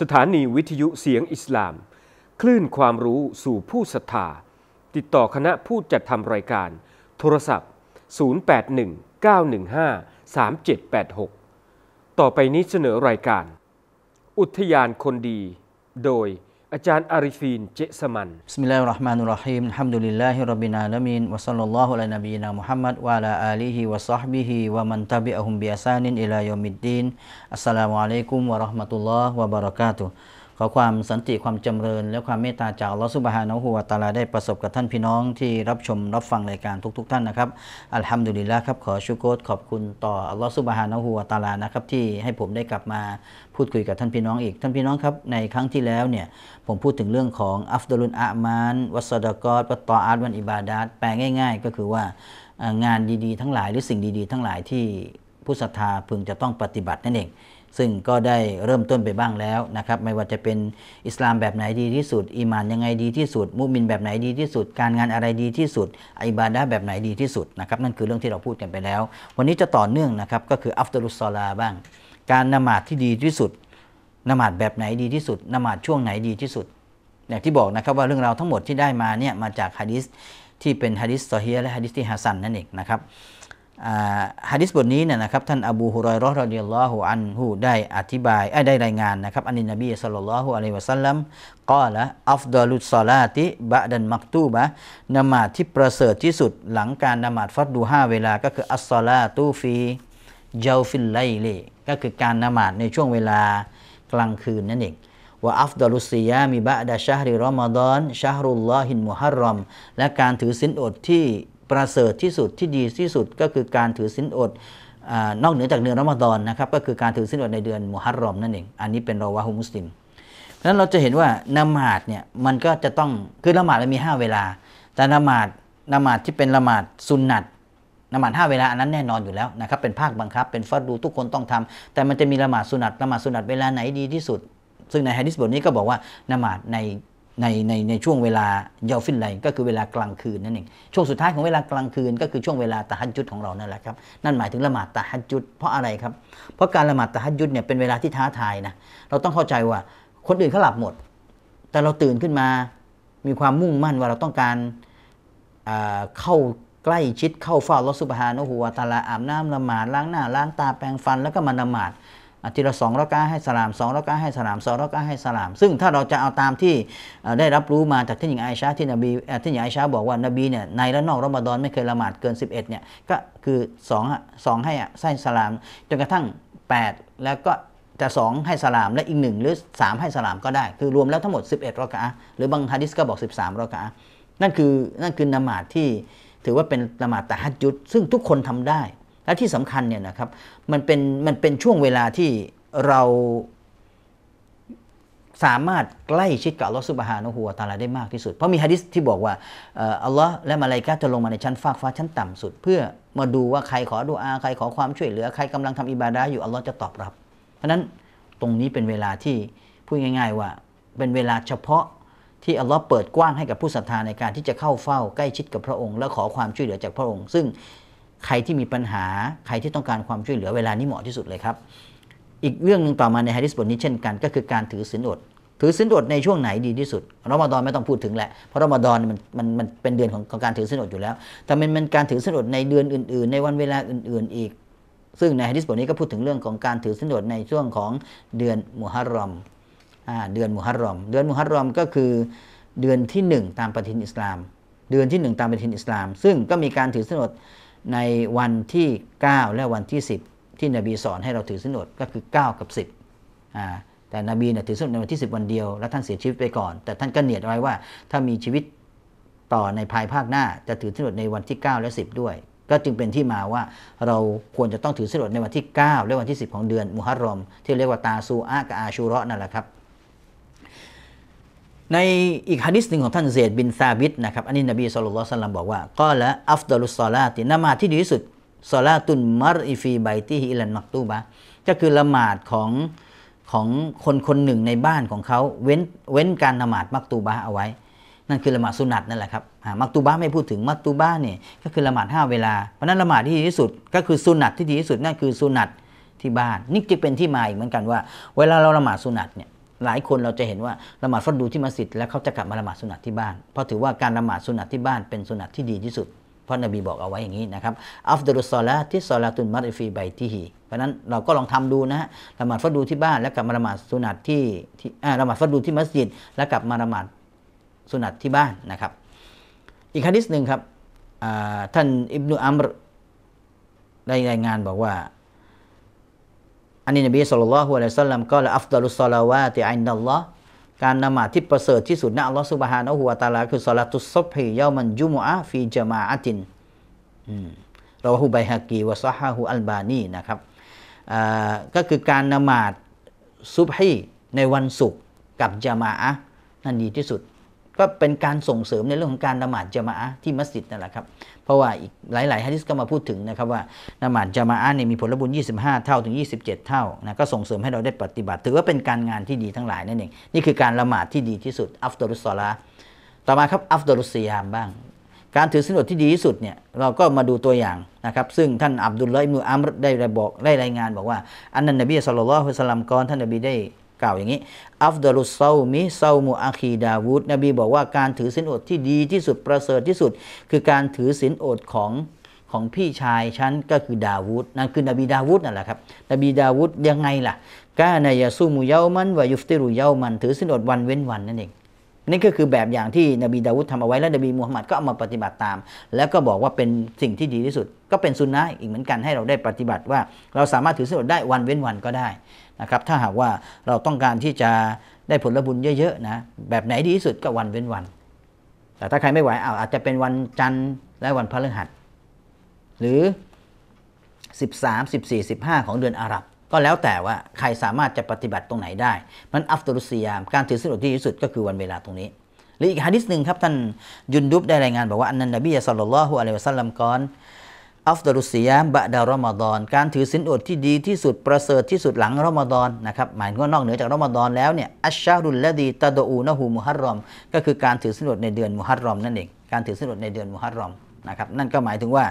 สถานีวิทยุเสียงอิสลาม คลื่นความรู้สู่ผู้ศรัทธาติดต่อคณะผู้จัดทำรายการ โทรศัพท์ 0819153786 ต่อไปนี้เสนอรายการ อุทยานคนดีโดยอาจารย์อาริฟินเจสมันบิสมิลลาฮิรเราะห์มานุรเราะฮีมอัลฮัมดุลิลลาฮิร็อบบิลอาลามีนวะศ็อลลัลลอฮุอะลานบีนามุฮัมมัดวะอะลาอาลีฮิวะศ็อฮบิฮิวะมันตะบิอะฮุมบิอะซานินอิลายอมิดดีนอัสสลามุอะลัยกุมวะเราะห์มะตุลลอฮ์วะบะเราะกาตุฮ์ขอความสันติความจำเริญและความเมตตาจากลอสุบฮานะฮูวาตาลาได้ประสบกับท่านพี่น้อง ที่รับชมรับฟังรายการทุกๆทท่านนะครับอัลฮัมดุลิลละครับขอชูโกตขอบคุณต่อลอสุบฮานะฮูวาตาลานะครับที่ให้ผมได้กลับมาพูดคุยกับท่านพี่น้องอีกท่านพี่น้องครับในครั้งที่แล้วเนี่ยผมพูดถึงเรื่องของอัฟดลุนอะมานวัสดกอตวัตตออารดวันอิบาดัดแปลง่าย ๆ ก็คือว่างานดีๆ ทั้งหลายหรือสิ่งดีๆ ทั้งหลายที่ผู้ศรัทธาพึงจะต้องปฏิบัตินั่นเองซึ่งก็ได้เริ่มต้นไปบ้างแล้วนะครับ ไม่ว่าจะเป็นอิสลามแบบไหนดีที่สุดอิมานยังไงดีที่สุด มุมินแบบไหนดีที่สุด การงานอะไรดีที่สุดอิบาดะแบบไหนดีที่สุดนะครับนั่นคือเรื่องที่เราพูดกันไปแล้ว วันนี้จะต่อเนื่องนะครับ ก็คืออัฟตรุสซอลาบ้าง การนมาดที่ดีที่สุด นมาดแบบไหนดีที่สุด นมาดช่วงไหนดีที่สุดอย่างที่บอกนะครับว่าเรื่องราวทั้งหมดที่ได้มาเนี่ยมาจากฮะดิษที่เป็นฮะดิษซอฮีและฮะดิษที่ฮัสซัน นั่นเองนะครับฮะดิษบทนี้เนี่ยนะครับท่านอบูฮุรอยรอรดิลลอฮุอันฮูได้ อธิบายได้รายงานนะครับ อันนีนบีสัลลัลลอฮุอะลัยวะสัลลัมกล่าวละอัฟดอลุสซาลาติบะดันมักตูบะนมาที่ประเสริฐที่สุดหลังการนมาฟัดดูห้าเวลาก็คืออัสซาลาตูฟีเจาฟิลไลลีก็คือการนมาดในช่วงเวลากลางคืนนั่นเองว่าอัฟดอลุซียามีบะดาชาฮริรอมฎอนชาฮรุลลอฮินมุฮัรรอมและการถือศีลอดที่ประเสริฐที่สุดที่ดีที่สุดก็คือการถือศีลอดนอกเหนือจากเดือนรอมฎอนนะครับก็คือการถือศีลอดในเดือนมุฮัรรอมนั่นเองอันนี้เป็นรอวะฮุมุสลิมเพราะนั้นเราจะเห็นว่านามาดเนี่ยมันก็จะต้องคือละหมาดมันมี5เวลา แต่ละหมาดละหมาดที่เป็นละหมาดสุนนัตละหมาดห้าเวลาอันนั้นแน่นอนอยู่แล้วนะครับเป็นภาคบังคับเป็นฟาดูทุกคนต้องทำ แต่มันจะมีละหมาดสุนัตละหมาดสุนัตเวลาไหนดีที่สุด ซึ่งในฮะดิษบทนี้ก็บอกว่าละหมาดในในในในช่วงเวลาเยาฟินไลก็คือเวลากลางคืนนั่นเองช่วงสุดท้ายของเวลากลางคืนก็คือช่วงเวลาตะฮัจุดของเรานั่นแหละครับ นั่นหมายถึงละหมาดตะฮัจุดเพราะอะไรครับเพราะการละหมาดตะฮัจุดเนี่ยเป็นเวลาที่ท้าทายนะเราต้องเข้าใจว่าคนอื่นเขาหลับหมด แต่เราตื่นขึ้นมามีความมุ่งมั่นว่าเราต้องการเข้าใกล้ชิดเข้าเฝ้าลอสุบฮานุหัวตาลาอาบน้ำละหมาดล้างหน้าล้างตาแปรงฟันแล้วก็มาละหมาดอทีละสองรักาให้สลามสองรักาให้สลามสองรักาให้สลาม ซึ่งถ้าเราจะเอาตามที่ได้รับรู้มาจากท่านหญิงไอชาที่นบีท่านหญิงไอชาบอกว่านบีเนี่ยในและนอกรอมฎอนไม่เคยละหมาดเกิน 11เนี่ยก็คือ2งให้อะใส่สลามจนกระทั่ง8 แล้วก็จะสองให้สลามและอีกหนึ่ง หรือ 3 ให้สลามก็ได้ คือรวมแล้วทั้งหมด 11รักาหรือบางฮะดิษก็บอก 13รักานั่นคือนั่นคือละหมาดที่ถือว่าเป็นละหมาดแต่ฮัดยุดซึ่งทุกคนทำได้และที่สำคัญเนี่ยนะครับมันเป็นมันเป็นช่วงเวลาที่เราสามารถใกล้ชิดกับอัลลอฮฺสุบฮานะฮูวาตาลาได้มากที่สุด เพราะมีฮะดิษที่บอกว่าอัลลอฮ์และมาลายกาจะลงมาในชั้นฟากฟ้าชั้นต่ำสุด เพื่อมาดูว่าใครขอดุอา ใครขอความช่วยเหลือ ใครกำลังทำอิบาดาอยู่อัลลอฮ์จะตอบรับ เพราะนั้นตรงนี้เป็นเวลาที่พูดง่ายๆว่าเป็นเวลาเฉพาะที่อัลลอฮ์เปิดกว้างให้กับผู้ศรัทธาในการ ที่จะเข้าเฝ้าใกล้ชิดกับพระองค์และขอความช่วยเหลือจากพระองค์ ซึ่งใครที่มีปัญหา ใครที่ต้องการความช่วยเหลือ เวลานี้เหมาะที่สุดเลยครับ อีกเรื่องหนึ่งต่อมาในฮะดิษบทนี้เช่นกัน ก็คือการถือศีลอดถือศีลอดในช่วงไหนดีที่สุด รอมฎอนไม่ต้องพูดถึงแหละเพราะรอมฎอนมันมันมันเป็นเดือนของการถือศีลอดอยู่แล้ว แต่มันเป็นการถือศีลอดในเดือนอื่นๆ ในวันเวลาอื่นๆอีก ซึ่งในฮะดิษบทนี้ก็พูดถึงเรื่องของการถือศีลอดในช่วงของเดือนมุฮัรรอมเดือนมุฮัรรอม เดือนมุฮัรรอมก็คือเดือนที่หนึ่งตามปฏิทินอิสลาม เดือนที่หนึ่งตามปฏิทินอิสลาม ซึ่งก็มีการถือศีลอดในวันที่ 9 และวันที่ 10 ที่นบีสอนให้เราถือสินอดก็คือ 9 กับ 10อ่าแต่นบีเนี่ยถือสินอดในวันที่ 10 วันเดียวแล้วท่านเสียชีวิตไปก่อนแต่ท่านก็เนียดไว้ว่า ถ้ามีชีวิตต่อในภายภาคหน้า จะถือสินอดในวันที่ 9 และ 10 ด้วย ก็จึงเป็นที่มาว่าเราควรจะต้องถือสินอดในวันที่9และวันที่ 10ของเดือน มุฮัรรอมที่เรียกว่าตาซูอากาอาชูราะนั่นแหละครับในอีกฮะดิษหนึ่งของท่านเซดบินซาบิดนะครับอันนี้นบีสุลต่านละบอกว่าก็ละอัฟดลุสซอลาตินมาที่ดีที่สุดซาลาตุนมารอิฟีไบตีฮิลันมักตูบะก็คือละหมาดของของคนคนหนึ่งในบ้านของเขาเว้นเว้นการละหมาดมักตูบะเอาไว้ นั่นคือละหมาดสุนัตนั่นแหละครับมักตูบะไม่พูดถึงมักตูบะเนี่ยก็คือละหมาดห้าเวลาเพราะนั้นละหมาดที่ดีที่สุดก็คือสุนัตที่ดีที่สุด นั่นคือสุนัตที่บ้าน นี่จะเป็นที่มาอีกเหมือนกันว่า เวลาเราละหมาดสุนัตเนี่ยหลายคนเราจะเห็นว่าละหมาดฟัดดูที่มัสยิดแล้วเขาจะกลับมาละหมาดสุนัตที่บ้าน เพราะถือว่าการละหมาดสุนัตที่บ้านเป็นสุนัตที่ดีที่สุด เพราะนบีบอกเอาไว้อย่างนี้นะครับอัฟดุลซอลาที่ซอลาตุนมัตฟีใบทีฮีเพราะนั้นเราก็ลองทำดูนะฮะละหมาดฟัดดูที่บ้าน แล้วกลับมาละหมาดสุนัตที่ที่ละหมาดฟัดดูที่มัสยิดแล้วกลับมาละหมาดสุนัตที่บ้านนะครับ อีกคดีหนึ่งครับท่านอิบนุอัมรได้รายงานบอกว่าอันนี้นบีสุลต่านละฮ์อะลัยซัลลัมก็ละอัฟดารุสลาวะติอันนัลลอฮ์การนมาที่ประเสริฐที่สุดนะอัลลอฮ์สุบฮานะฮุวาตาลาคือสลาตุสซับฮิยามันยุมอะฟีจมาอัตินเราหุใบฮากีวะซะฮูอัลบานีนะครับก็คือการนมาดซุบฮีในวันศุกร์กับจมาอะนั่นดีที่สุดก็เป็นการส่งเสริมในเรื่องของการละหมาดจามะที่มัสยิดนั่นแหละครับเพราะว่าอีกหลายๆฮะดิษก็มาพูดถึงนะครับว่า ละหมาดจามะเนี่ยมีผลบุญ 25 เท่าถึง 27 เท่านะก็ส่งเสริมให้เราได้ปฏิบัติถือว่าเป็นการงานที่ดีทั้งหลายนั่นเองนี่คือการละหมาดที่ดีที่สุดอัฟดอรุสซอลาต่อมาครับอัฟดอรุสยามบ้าง การถือสินอดที่ดีที่สุดเนี่ยเราก็มาดูตัวอย่างนะครับซึ่งท่านอับดุลลอ์อิมูอัมรได้ได้บอกได้รายงานบอกว่า อันนั้นนบีสุลต่านละฮ์สัลลัมกอนท่านนบีได้กล่าวอย่างนี้ อัฟดลุสเซามิเซามูอาคีดาวูด นบีบอกว่าการถือศีลอดที่ดีที่สุดประเสริฐที่สุด คือการถือศีลอดของของพี่ชายฉันก็คือดาวูด นั่นคือนบีดาวูดนั่นแหละครับนบีดาวูดยังไงล่ะกานายาซูมูเยามันวายุฟติรุเยามัน ถือศีลอดวันเว้นวันนั่นเองนี่ก็คือแบบอย่างที่นบีดาวุฒทำเอาไว้และนบีมูฮัมหมัดก็เอามาปฏิบัติตาม แล้วก็บอกว่าเป็นสิ่งที่ดีที่สุดก็เป็นซุนนะอีกเหมือนกันให้เราได้ปฏิบัติว่า เราสามารถถือสินอดได้วันเว้นวันก็ได้นะครับถ้าหากว่าเราต้องการที่จะได้ผลบุญเยอะๆนะแบบไหนดีที่สุดก็วันเว้นวัน แต่ถ้าใครไม่ไหวอาจจะเป็นวันจันทร์และวันพฤหัสหรือ 13 14 15ของเดือนอาหรับก็แล้วแต่ว่าใครสามารถจะปฏิบัติตรงไหนได้มันอัฟตุรุสยาม การถือสิ่งอดที่ดีที่สุดก็คือวันเวลาตรงนี้ หรืออีกฮะดิษหนึ่งครับ ท่านยุนดุบได้รายงานบอกว่าอันนันนบีสัลลัลลอฮุอะลัยฮิวะสัลลัมก่อน อัฟตารุสยาม บะดารอมฎอน การถือศีลอดที่ดีที่สุดประเสริฐที่สุดหลังรอมฎอนนะครับหมายว่านอกเหนือจากรอมฎอนแล้วเนี่ยอัชชารุลละดีตะดูนะฮูมุฮัรรอม ก็คือการถือศีลอดในเดือนมุฮัรรอมนั่นเองการถือศีลอดในเดือนมุฮัรรอมนะครับนั่นก็หมายถึงว่า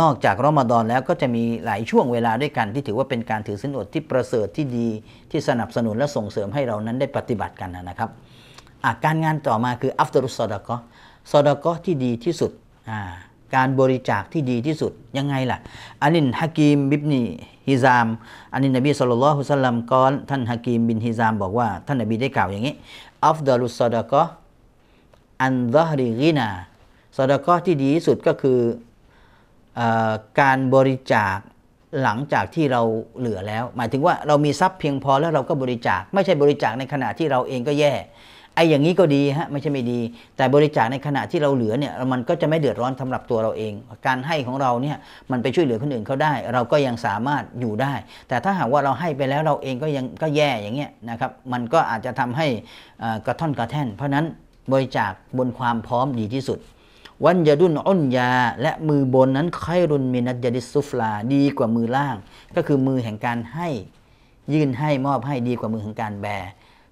นอกจากรอมฎอนแล้วก็จะมีหลายช่วงเวลาด้วยกัน ที่ถือว่าเป็นการถือสินอดที่ประเสริฐที่ดีที่สนับสนุนและส่งเสริมให้เรานั้นได้ปฏิบัติกันนะครับการงานต่อมาคืออัฟตรุสซอดก็ซอดก็ที่ดีที่สุด การบริจาคที่ดีที่สุด ยังไงล่ะอันนินฮะกีมบิบนีฮิซามอันนินนบีสุลต่านสุลลัมกอนท่านฮะกีมบินฮิซาม บอกว่าท่านนบีได้กล่าวอย่างนี้อัฟดารุสซอดก็อันดะฮริกินาสอดก้อที่ดีที่สุดก็คืออการบริจาคหลังจากที่เราเหลือแล้วหมายถึงว่าเรามีทรัพย์เพียงพอแล้วเราก็บริจาค ไม่ใช่บริจาคในขณะที่เราเองก็แย่ไอ้อย่างนี้ก็ดีฮะไม่ใช่ไม่ดี แต่บริจาคในขณะที่เราเหลือเนี่ยมันก็จะไม่เดือดร้อนสาหรับตัวเราเอง การให้ของเราเนี่ยมันไปช่วยเหลือคนอื่นเขาได้ เราก็ยังสามารถอยู่ได้ แต่ถ้าหากว่าเราให้ไปแล้วเราเองก็ยังก็แย่อย่างเงี้ยนะครับมันก็อาจจะทำให้กระท่อนกระแท่น เพราะนั้นบริจาคบนความพร้อมดีที่สุดวันยาดุนอ้นยาและมือบนนั้นไยรุนมินัดยาดิซุฟลาดีกว่ามือล่าง ก็คือมือแห่งการให้ยื่นให้มอบให้ดีกว่ามือแห่งการแบ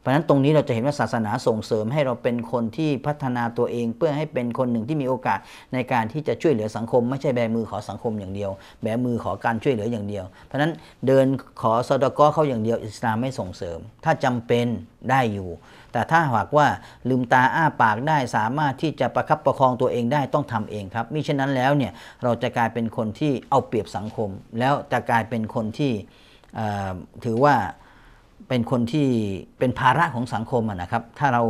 เพราะนั้นตรงนี้เราจะเห็นว่าศาสนาส่งเสริม ให้เราเป็นคนที่พัฒนาตัวเองเพื่อให้เป็นคนหนึ่งที่มีโอกาสในการที่จะช่วยเหลือสังคมไม่ใช่แบมือขอสังคมอย่างเดียว แบมือขอการช่วยเหลืออย่างเดียว เพราะฉะนั้นเดินขอซอดกอเข้าอย่างเดียว อิสลามไม่ส่งเสริม ถ้าจำเป็นได้อยู่ แต่ถ้าหากว่าลืมตาอ้าปากได้สามารถที่จะประคับประคองตัวเองได้ต้องทำเองครับมิฉะนั้นแล้วเนี่ยเราจะกลายเป็นคนที่เอาเปรียบสังคม แล้วจะกลายเป็นคนที่ถือว่าเป็นคนที่เป็นภาระของสังคมนะครับ ถ้าเรา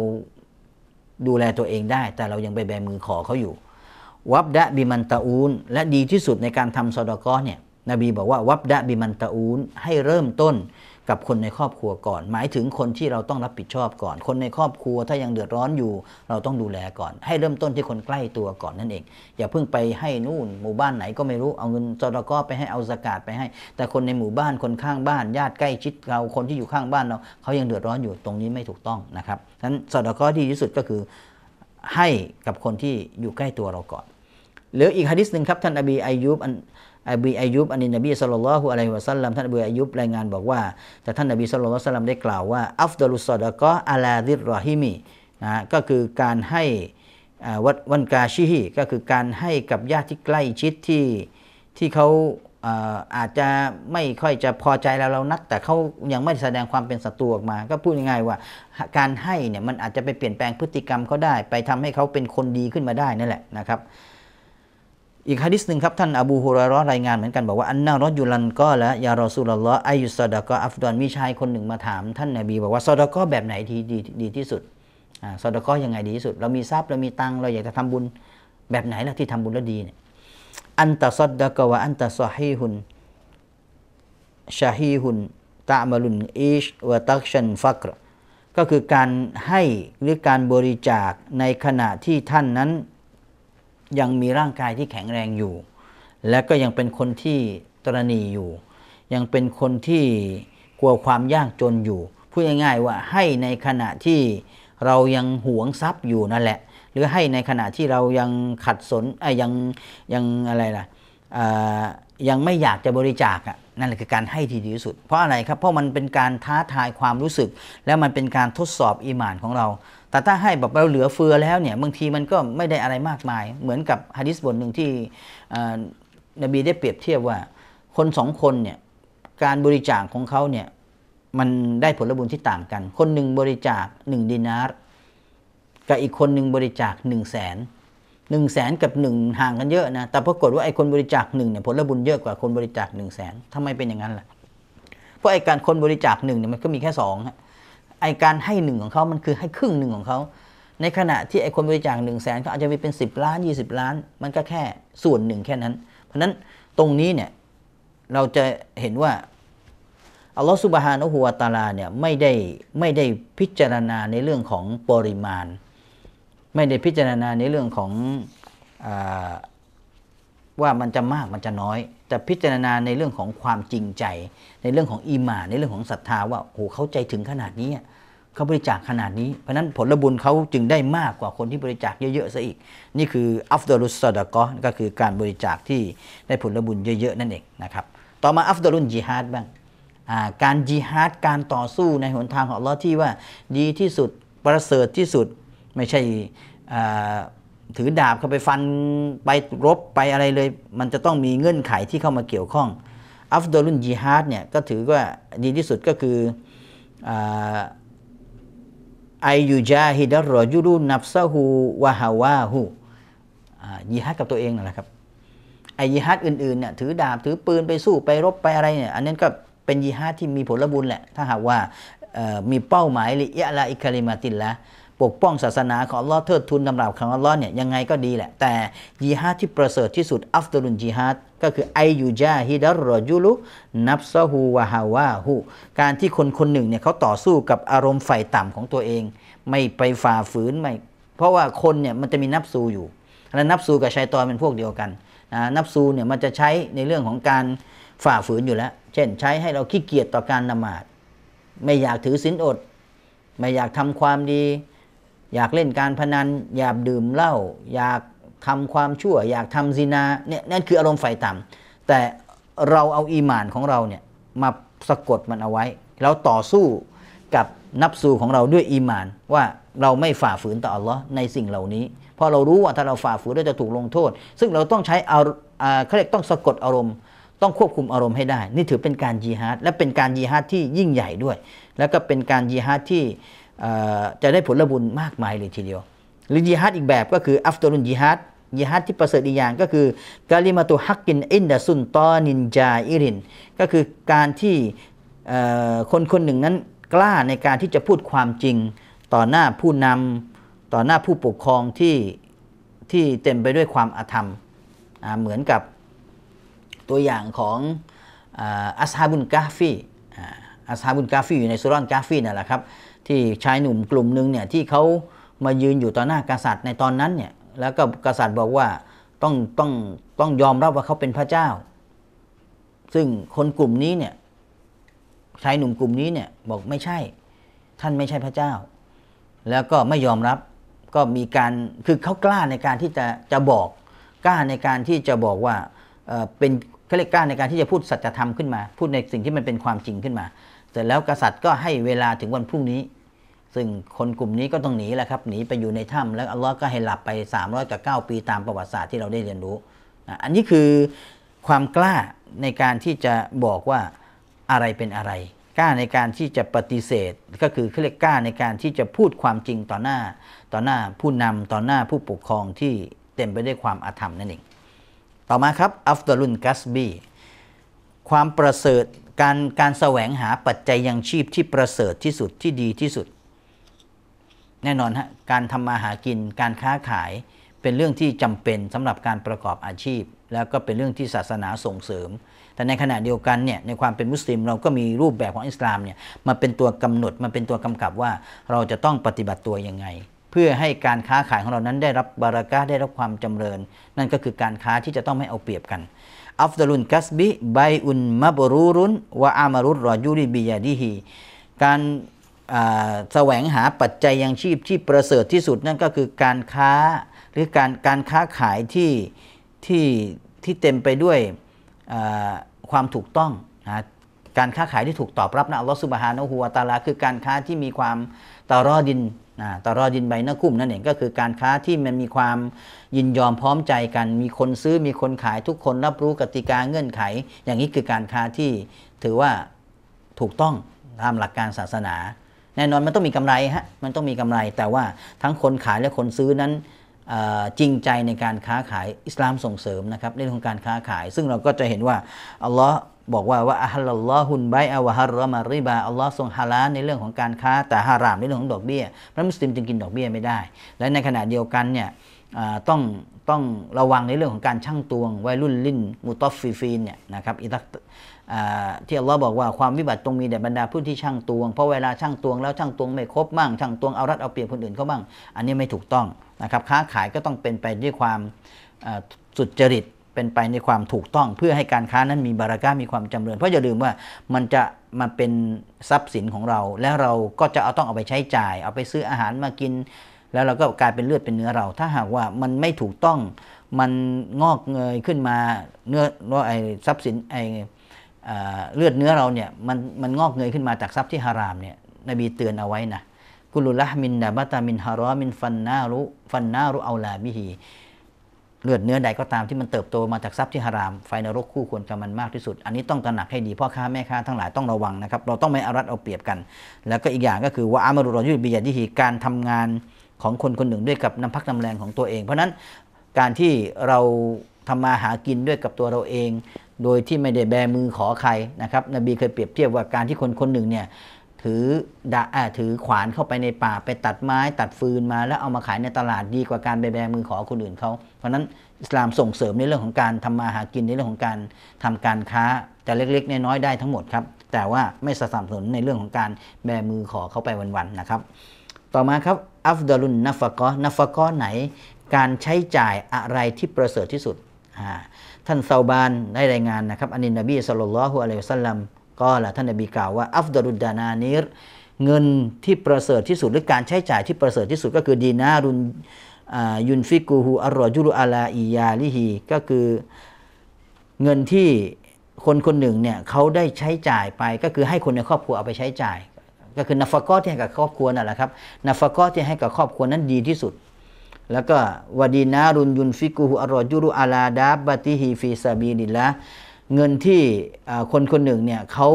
ดูแลตัวเองได้ แต่เรายังไปแบมือขอเขาอยู่ วับดะบิมันตะอูน และดีที่สุดในการทำซอดกอเนี่ย นบีบอกว่าวับดะบิมันตะอูนให้เริ่มต้นกับคนในครอบครัวก่อน หมายถึงคนที่เราต้องรับผิดชอบก่อน คนในครอบครัวถ้ายังเดือดร้อนอยู่ เราต้องดูแลก่อน ให้เริ่มต้นที่คนใกล้ตัวก่อนนั่นเอง อย่าเพิ่งไปให้นู่นหมู่บ้านไหนก็ไม่รู้เอาเงินจรก็ไปให้เอาสกาดไปให้ แต่คนในหมู่บ้านคนข้างบ้าน ญาติใกล้ชิดเราคนที่อยู่ข้างบ้านเราเขายังเดือดร้อนอยู่ตรงนี้ไม่ถูกต้องนะครับฉะนั้นจรกที่ดีที่สุดก็คือให้กับคนที่อยู่ใกล้ตัวเราก่อน หรืออีกฮะดิษหนึ่งครับท่านอบีอายุบอันอบีอายุบอันนี้นบีสุลต่านละอะลัยฮิวะซัลลัมท่านอบีอายุบราย งาน บอกว่าแต่ท่านนบีสุลต่านละซัลลัมได้กล่าวว่าอัฟดุลุซอดะกออลาดิรอฮิมีนะก็คือการให้วัดวันกาชิฮีก็คือการให้กับ ญาติที่ใกล้ชิดที่ที่เขาอาจจะไม่ค่อยจะพอใจเราเรานัก แต่เขายังไม่แสดงความเป็นศัตรูออกมา ก็พูดง่ายๆว่าการให้เนี่ยมันอาจจะไปเปลี่ยนแปลงพฤติกรรมเขาได้ ไปทำให้เขาเป็นคนดีขึ้นมาได้นั่นแหละนะครับอีกฮะดิษหนึ่งครับท่านอบูฮุรรอรายงานเหมือนกันบอกว่าอันนารอยุลันก็และยารอสุลลออายุสอดก็อัฟดอนมีชายคนหนึ่งมาถามท่านนบีบอกว่าสอดก็แบบไหนดีดีดีที่สุดอ่าสอดก็ยังไงดีที่สุด เรามีทรัพย์เรามีตังเราอยากจะทำบุญแบบไหนล่ะที่ทำบุญแล้วดีเนี่ยอันตะสอดกว่าอันตะสอฮีหุนชาฮีหุนตะมลุนอิชวะตักชันฟักรก็คือการให้หรือการบริจาคในขณะที่ท่านนั้นยังมีร่างกายที่แข็งแรงอยู่ และก็ยังเป็นคนที่ตรณีอยู่ ยังเป็นคนที่กลัวความยากจนอยู่ พูดง่าย ๆ ว่าให้ในขณะที่เรายังหวงทรัพย์อยู่ นั่นแหละ หรือให้ในขณะที่เรายังขัดสนอยังยังอะไรล่ะยังไม่อยากจะบริจาคอะนั่นแหละคือการให้ที่ดีที่สุด เพราะอะไรครับ เพราะมันเป็นการท้าทายความรู้สึก และมันเป็นการทดสอบอีหมานของเราแต่ถ้าให้แบบเราเหลือเฟือแล้วเนี่ยบางทีมันก็ไม่ได้อะไรมากมาย เหมือนกับฮะดิษบทหนึ่งที่นบีได้เปรียบเทียบว่าคนสองคนเนี่ยการบริจาคของเขาเนี่ยมันได้ผลบุญที่ต่างกัน คนหนึ่งบริจาคหนึ่งดินาร์กับอีกคนหนึ่งบริจาคหนึ่งแสนหนึ่งแสนกับหนึ่งห่างกันเยอะนะแต่ปรากฏว่าไอ้คนบริจาคหนึ่งเนี่ยผลบุญเยอะกว่าคนบริจาคหนึ่งแสนทำไมเป็นอย่างนั้นล่ะเพราะไอ้การคนบริจาคหนึ่งเนี่ยมันก็มีแค่สองับไอการให้หนึ่งของเขา มันคือให้ครึ่งหนึ่งของเขา ในขณะที่ไอคนบริจาคหนึ่งแสนเขาอาจจะมีเป็น 10ล้าน 20 ล้าน มันก็แค่ส่วนหนึ่งแค่นั้น เพราะนั้นตรงนี้เนี่ยเราจะเห็นว่าอัลลอฮฺสุบฮานะฮูวาตาลาเนี่ยไม่ได้ไม่ได้พิจารณาในเรื่องของปริมาณ ไม่ได้พิจารณาในเรื่องของอว่ามันจะมากมันจะน้อย แต่พิจารณาในเรื่องของความจริงใจในเรื่องของอีมาในเรื่องของศรัทธาว่า โอ้เขาใจถึงขนาดนี้เขาบริจาคขนาดนี้ เพราะนั้นผลบุญเขาจึงได้มากกว่าคนที่บริจาคเยอะ ๆ ซะอีกนี่คืออัฟดอรุสซาดะก็ก็คือการบริจาคที่ได้ผลบุญเยอะ ๆนั่นเองนะครับต่อมาอัฟดอรุนจิฮาดบ้างการจิฮาดการต่อสู้ในหนทางของลอที่ว่าดีที่สุดประเสริฐที่สุดไม่ใช่ถือดาบเข้าไปฟันไปรบไปอะไรเลย มันจะต้องมีเงื่อนไขที่เข้ามาเกี่ยวข้องอัฟดอลุนจิฮาดเนี่ยก็ถือว่า ดีที่สุดก็คือไอยูจาฮิดรอยูรุนับซาฮูวะฮาวาฮูยิฮ์ดกับตัวเองนั่นแหละครับไอยิฮ์ดอื่นๆเนี่ยถือดาบถือปืนไปสู้ ไปรบไปอะไรเนี่ยอันนั้นก็เป็นยิฮ์ดที่มีผลบุญแหละ ถ้าหากว่ามีเป้าหมายหรือยะลาอิคาริมาตินละปกป้องศาสนาของอัลลอฮ์เทิดทุนตำราบของอัลลอฮ์เนี่ยยังไงก็ดีแหละ แต่ยิฮาดที่ประเสริฐที่สุดอัฟตลุนยิฮาด ก็คือไอยูจาฮิดารรอยุลุนับซะฮูวาฮาวาฮูการที่คนคนหนึ่งเนี่ยเขาต่อสู้กับอารมณ์ไฟต่ำของตัวเอง ไม่ไปฝ่าฝืนไม่เพราะว่าคนเนี่ยมันจะมีนับซูอยู่และนับซูกับชายตอนเป็นพวกเดียวกันนะนับซูเนี่ยมันจะใช้ในเรื่องของการฝ่าฝืนอยู่แล้ว เช่นใช้ให้เราขี้เกียจต่อการนมาด ไม่อยากถือศีลอด ไม่อยากทำความดีอยากเล่นการพนันอยากดื่มเหล้าอยากทำความชั่ว อยากทำซินาเนี่ยนั่นคืออารมณ์ไฟต่ำ แต่เราเอาอีหมานของเราเนี่ยมาสะกดมันเอาไว้เราต่อสู้กับนับสู่ของเราด้วยอีหมาน ว่าเราไม่ฝ่าฝืนต่ออัลลอฮ์ในสิ่งเหล่านี้เพราะเรารู้ว่าถ้าเราฝ่าฝืนเราจะถูกลงโทษ ซึ่งเราต้องใช้เอาเขาเรียกต้องสะกดอารมณ์ ต้องควบคุมอารมณ์ให้ได้ นี่ถือเป็นการยิฮาดและเป็นการยิฮาดที่ยิ่งใหญ่ด้วย แล้วก็เป็นการยิฮาดที่จะได้ผลบุญมากมายเลยทีเดียว หรือยิฮัดอีกแบบก็คืออัฟตรุนยิฮัดยิฮัดที่ประเสริฐอีกอย่างก็คือกาลิมาตุฮักกินอินดะซุนตอนินจาอิริน ก็คือการที่คนคนหนึ่งนั้นกล้าในการที่จะพูดความจริง ต่อหน้าผู้นำต่อหน้าผู้ปกครองที่ที่เต็มไปด้วยความอาธรรมเหมือนกับตัวอย่างของอัสฮาบุนกาฟีอัสฮาบุนกาฟีอยู่ในสุรอนกาฟีนั่นแหละครับที่ชายหนุ่มกลุ่มหนึ่งเนี่ยที่เขามายืนอยู่ต่อหน้ากษัตริย์ในตอนนั้นเนี่ยแล้วก็กษัตริย์บอกว่าต้องต้องต้องยอมรับว่าเขาเป็นพระเจ้า ซึ่งคนกลุ่มนี้เนี่ยชายหนุ่มกลุ่มนี้เนี่ยบอกไม่ใช่ ท่านไม่ใช่พระเจ้า แล้วก็ไม่ยอมรับก็มีการคือเขากล้าในการที่จะจะบอกกล้าในการที่จะบอกว่าเออเป็นเขาเรียกกล้าในการที่จะพูดสัจธรรมขึ้นมา พูดในสิ่งที่มันเป็นความจริงขึ้นมา เสร็จแล้วกษัตริย์ก็ให้เวลาถึงวันพรุ่งนี้ซึ่งคนกลุ่มนี้ก็ต้องหนีแหละครับหนีไปอยู่ในถ้ำแล้วอัลลอฮ์ก็ให้หลับไป300กับ9ปีตามประวัติศาสตร์ที่เราได้เรียนรู้ อันนี้คือความกล้าในการที่จะบอกว่าอะไรเป็นอะไรกล้าในการที่จะปฏิเสธ ก็คือเขาเรียกกล้าในการที่จะพูดความจริงต่อหน้า ต่อหน้าผู้นำต่อหน้าผู้ปกครองที่เต็มไปด้วยความอาธรรมนั่นเอง ต่อมาครับอัฟตรุนกัสบีความประเสริฐการการแสวงหาปัจจัยยังชีพที่ประเสริฐที่สุดที่ดีที่สุดแน่นอนฮะการทำมาหากินการค้าขายเป็นเรื่องที่จำเป็นสำหรับการประกอบอาชีพ แล้วก็เป็นเรื่องที่ศาสนาส่งเสริม แต่ในขณะเดียวกันเนี่ยในความเป็นมุสลิมเราก็มีรูปแบบของอิสลามเนี่ยมาเป็นตัวกำหนดมาเป็นตัวกำกับว่าเราจะต้องปฏิบัติตัวยังไงเพื่อให้การค้าขายของเรานั้นได้รับบารากาได้รับความจำเริญ นั่นก็คือการค้าที่จะต้องไม่เอาเปรียบกันอัฟดลุนกัสบิไบอุนมะบรูรุนวะอามารุตรอยูริบิยาดีฮีการแสวงหาปัจจัยยังชีพที่ประเสริฐที่สุดนั่นก็คือการค้าหรือการการค้าขายที่ที่ที่เต็มไปด้วยความถูกต้องนะการค้าขายที่ถูกตอบรับนะอัลลอฮฺสุบฮานะฮูวาตาลาคือการค้าที่มีความตารอดินนะตารอดินใบหน้าคุ้มนั่นเองก็คือการค้าที่มันมีความยินยอมพร้อมใจกัน มีคนซื้อมีคนขายทุกคนรับรู้กติกาเงื่อนไข อย่างนี้คือการค้าที่ถือว่าถูกต้องตามหลักการศาสนาแน่นอนมันต้องมีกำไรฮะ มันต้องมีกำไร แต่ว่าทั้งคนขายและคนซื้อนั้นจริงใจในการค้าขายอิสลามส่งเสริมนะครับเรื่องของการค้าขายซึ่งเราก็จะเห็นว่าอัลลอฮ์บอกว่าว่าอัลลอฮ์ุนไบอาวะฮะรอมาริบาอัลลอฮ์ทรงฮาลาในเรื่องของการค้าแต่ฮารามในเรื่องของดอกเบี้ยพระมุสลิมจึงกินดอกเบี้ยไม่ได้ และในขณะเดียวกันเนี่ยต้องต้องระวังในเรื่องของการช่างตวงวัยรุ่นลิ่นมุตอฟฟีฟีนเนี่ยนะครับอิตักที่อัลลอฮ์บอกว่าความวิบัติตรงมีแต่บรรดาผู้ที่ช่างตวง เพราะเวลาช่างตวงแล้วช่างตวงไม่ครบมั่งช่างตวงเอารัดเอาเปรียบคนอื่นเขาบ้าง อันนี้ไม่ถูกต้องนะครับค้าขายก็ต้องเป็นไปด้วยความสุจริตเป็นไปในความถูกต้อง เพื่อให้การค้านั้นมีบารากามีความจำเริญเพราะอย่าลืมว่ามันจะมาเป็นทรัพย์สินของเรา แล้วเราก็จะเอาต้องเอาไปใช้จ่าย เอาไปซื้ออาหารมากิน แล้วเราก็กลายเป็นเลือดเป็นเนื้อเรา ถ้าหากว่ามันไม่ถูกต้องมันงอกเงยขึ้นมาเนื้อไอทรัพย์สินไอเลือดเนื้อเราเนี่ยมันมันงอกเงยขึ้นมาจากทรัพย์ที่ฮารามเนี่ยนบีเตือนเอาไว้นะกุลุละมินดาบตามินฮารอมินฟันนารุฟันนารุเอาลามิฮีเลือดเนื้อใดก็ตามที่มันเติบโตมาจากทรัพย์ที่ฮารามไฟนรกคู่ควรกับมันมากที่สุด อันนี้ต้องตระหนักให้ดีพ่อค้าแม่ค้าทั้งหลายต้องระวังนะครับเราต้องไม่อารัดเอาเปรียบกัน แล้วก็อีกอย่างก็คือว่าอามรุรอยุบิยาดิฮีการทำงานของคนคนหนึ่งด้วยกับน้ำพักน้ำแรงของตัวเอง เพราะนั้นการที่เราทำมาหากินด้วยกับตัวเราเองโดยที่ไม่ได้แบมือขอใครนะครับ นบีเคยเปรียบเทียบว่าการที่คนคนหนึ่งเนี่ยถือดาถือขวานเข้าไปในป่าไปตัดไม้ ตัดฟืนมา แล้วเอามาขายในตลาดดีกว่าการไปแบมือขอคนอื่นเขา เพราะนั้นอิสลามส่งเสริมในเรื่องของการทำมาหากินในเรื่องของการทำการค้าแต่เล็กๆ น้อยๆได้ทั้งหมดครับแต่ว่าไม่สนับสนุนในเรื่องของการแบมือขอเข้าไปวันๆนะครับต่อมาครับอัฟดาลุนนัฟกอนัฟกอไหนการใช้จ่ายอะไรที่ประเสริฐที่สุดอ่าท่านซาบานได้รายงาน นะครับอันนินนบีสุลลานฮุอะลัยฮสัลลัมก็ละท่านนบีกล่าวว่าอัฟดรุดานานิรเงินที่ประเสริฐที่สุดหรือการใช้จ่ายที่ประเสริฐที่สุดก็คือดีนารุนยุนฟิกูฮูอัลรอจุลอาลาอียาลิฮีก็คือเงินที่คนคนหนึ่งเนี่ยเขาได้ใช้จ่ายไปก็คือให้คนในครอบครัวเอาไปใช้จ่าย ก็คือนัฟกอที่ให้กับครอบครัวนั่นแหละครับนัฟกอที่ให้กับครอบครัวนั้นดีที่สุดแล้วก็วดีนารุนยุนฟิกูฮุอรอจุรุอาลาดาบบัติฮีฟีซาบีนิละเงินที่คนคนหนึ่งเนี่ยเขา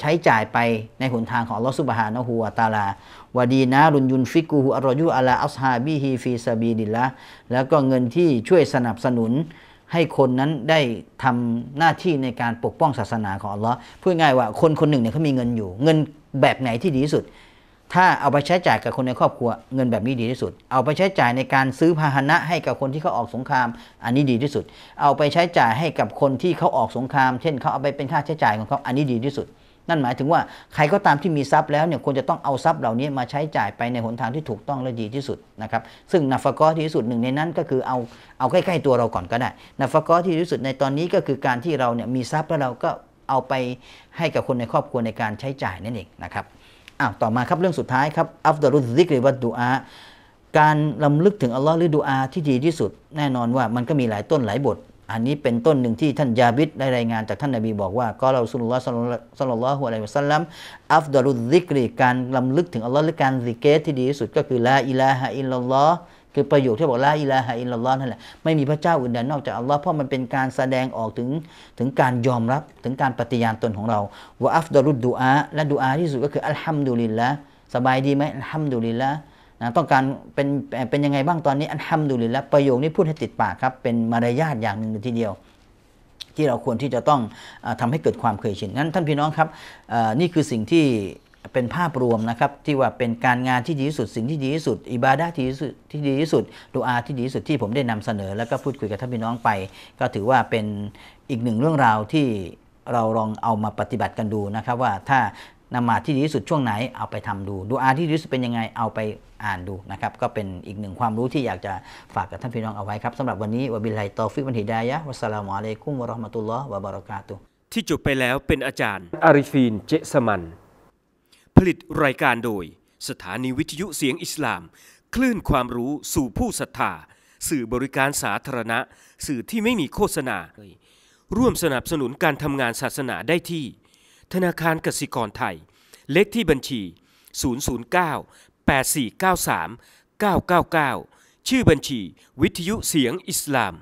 ใช้จ่ายไปในหนทางของลอสุบฮานะฮูวาตาลาวดีนารุนยุนฟิกูฮุอรอยุอาลาอัสฮาบีฮีฟีซาบีนิละแล้วก็เงินที่ช่วยสนับสนุน ให้คนนั้นได้ทำหน้าที่ในการปกป้องศาสนาของอัลลอฮ์พูดง่ายว่าคนคนหนึ่งเนี่ยเขามีเงินอยู่ เงินแบบไหนที่ดีที่สุดถ้าเอาไปใช้จ่ายกับคนในครอบครัวเงินแบบนี้ดีที่สุด เอาไปใช้จ่ายในการซื้อพาหนะให้กับคนที่เขาออกสงครามอันนี้ดีที่สุด เอาไปใช้จ่ายให้กับคนที่เขาออกสงคราม เช่นเขาเอาไปเป็นค่าใช้จ่ายของเขาอันนี้ดีที่สุด นั่นหมายถึงว่าใครก็ตามที่มีทรัพย์แล้วเนี่ยควรจะต้องเอาทรัพย์เหล่านี้มาใช้จ่ายไปในหนทางที่ถูกต้องและดีที่สุดนะครับ ซึ่งนาฟกอที่ที่สุดหนึ่งในนั้น ก็คือเอาเอาใกล้ ๆตัวเราก่อนก็ได้นาฟกอที่ที่สุดในตอนนี้ก็คือการที่เราเนี่ยมีทรัพย์แล้วเราก็เอาไปให้กับคนในครอบครัวในการใช้จ่ายนั่นเองนะครับอ้าวต่อมาครับเรื่องสุดท้ายครับอัฟดารุซิกหรือว่าดูอา การลำลึกถึงอัลลอฮ์หรือดูอาที่ดีที่สุด แน่นอนว่ามันก็มีหลายต้นหลายบท อันนี้เป็นต้นหนึ่งที่ท่านยาบิดได้รายงานจากท่านนาบีบอกว่าก็เราสุลลัลสุลลัลฮุอะลัยฮิวะสัลลัมอัฟดารุซิกรอการลำลึกถึงอัลลอฮ์หรือการซิกเกตที่ดีที่สุดก็คือละอิลาฮะอิลลัลลอฮ์คือประโยคที่บอกละอิลาฮะอิลลอฮ์นั่นแหละไม่มีพระเจ้าอื่นใดนอกจากอัลลอฮ์เพราะมันเป็นการแสดงออกถึงถึงการยอมรับถึงการปฏิญาณตนของเรา ว่าอัฟดารุดดูอา และดูอาที่สุดก็คืออัลฮัมดุลิลละสบายดีไหมอัลฮัมดุลิลละนะต้องการเป็นเป็นยังไงบ้างตอนนี้อัลฮัมดุลิลละประโยคนี้พูดให้ติดปากครับ เป็นมารยาทอย่างหนึ่งเลยทีเดียว ที่เราควรที่จะต้องอทำให้เกิดความเคยชินงั้น ท่านพี่น้องครับนี่คือสิ่งที่เป็นภาพรวมนะครับที่ว่าเป็นการงานที่ดีที่สุด สิ่งที่ดีที่สุด อิบาดะที่ดีที่สุดที่ดีที่สุดดูอาที่ดีที่สุดที่ผมได้นำเสนอแล้วก็พูดคุยกับท่านพี่น้องไป ก็ถือว่าเป็นอีกหนึ่งเรื่องราวที่เราลองเอามาปฏิบัติกันดูนะครับว่าถ้านมาที่ดีที่สุดช่วงไหนเอาไปทำดูดูอาที่ดีที่สุดเป็นยังไงเอาไปอ่านดูนะครับก็เป็นอีกหนึ่งความรู้ที่อยากจะฝากกับท่านพี่น้องเอาไว้ครับสำหรับวันนี้วบิลัยตอฟิกบันฮิดายะวัสสลามุอะลัยกุมวะราะห์มะตุลลอฮ์วะบะเราะกาตุ ที่จบไปแล้วเป็นอาจารย์อาริฟีนเจสมันผลิตรายการโดยสถานีวิทยุเสียงอิสลามคลื่นความรู้สู่ผู้ศรัทธาสื่อบริการสาธารณะ สื่อที่ไม่มีโฆษณา ร่วมสนับสนุนการทำงานศาสนาได้ที่ ธนาคารกสิกรไทย เลขที่บัญชี 009 8493 999 ชื่อบัญชีวิทยุเสียงอิสลาม